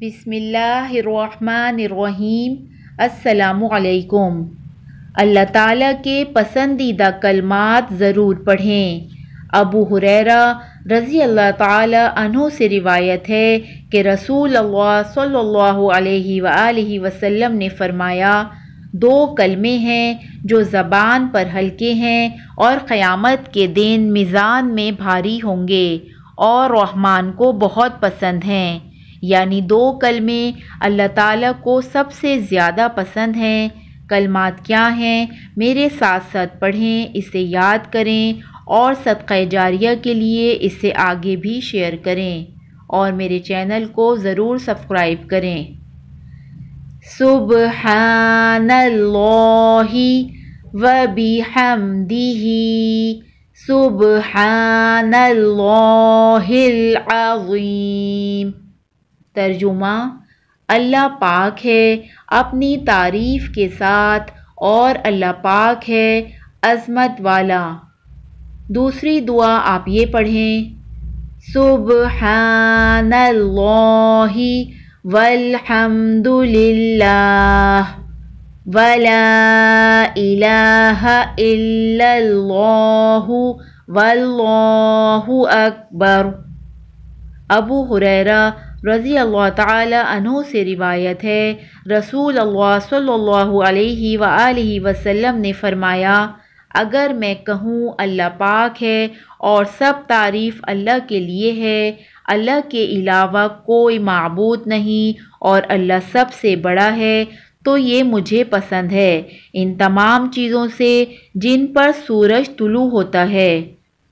بسم اللہ الرحمن الرحیم السلام علیکم اللہ تعالیٰ کے پسندیدہ کلمات ضرور پڑھیں ابو حریرہ رضی اللہ تعالی عنہ سے روایت ہے کہ رسول اللہ صلی اللہ علیہ وآلہ وسلم نے فرمایا دو کلمے ہیں جو زبان پر ہلکے ہیں اور قیامت کے دن میزان میں بھاری ہوں گے اور رحمان کو بہت پسند ہیں یعنی دو کلمیں اللہ تعالیٰ کو سب سے زیادہ پسند ہیں کلمات کیا ہیں میرے ساتھ ساتھ پڑھیں اسے یاد کریں اور صدقہ جاریہ کے لیے اسے آگے بھی شیئر کریں اور میرے چینل کو ضرور سبسکرائب کریں سبحان اللہ و بحمدہ سبحان اللہ العظیم ترجمہ اللہ پاک ہے اپنی تعریف کے ساتھ اور اللہ پاک ہے عظمت والا دوسری دعا آپ یہ پڑھیں سبحان اللہ والحمد للہ ولا الہ الا اللہ واللہ اکبر ابو حریرہ رضی اللہ تعالی عنہ سے روایت ہے رسول اللہ صلی اللہ علیہ وآلہ وسلم نے فرمایا اگر میں کہوں اللہ پاک ہے اور سب تعریف اللہ کے لیے ہے اللہ کے علاوہ کوئی معبود نہیں اور اللہ سب سے بڑا ہے تو یہ مجھے پسند ہے ان تمام چیزوں سے جن پر سورج طلوع ہوتا ہے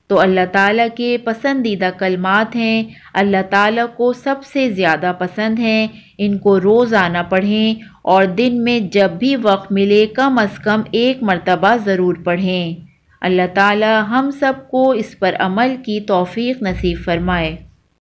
تو اللہ تعالیٰ کے پسندیدہ کلمات ہیں اللہ تعالیٰ کو سب سے زیادہ پسند ہیں ان کو روزانہ پڑھیں اور دن میں جب بھی وقت ملے کم از کم ایک مرتبہ ضرور پڑھیں اللہ تعالیٰ ہم سب کو اس پر عمل کی توفیق نصیب فرمائے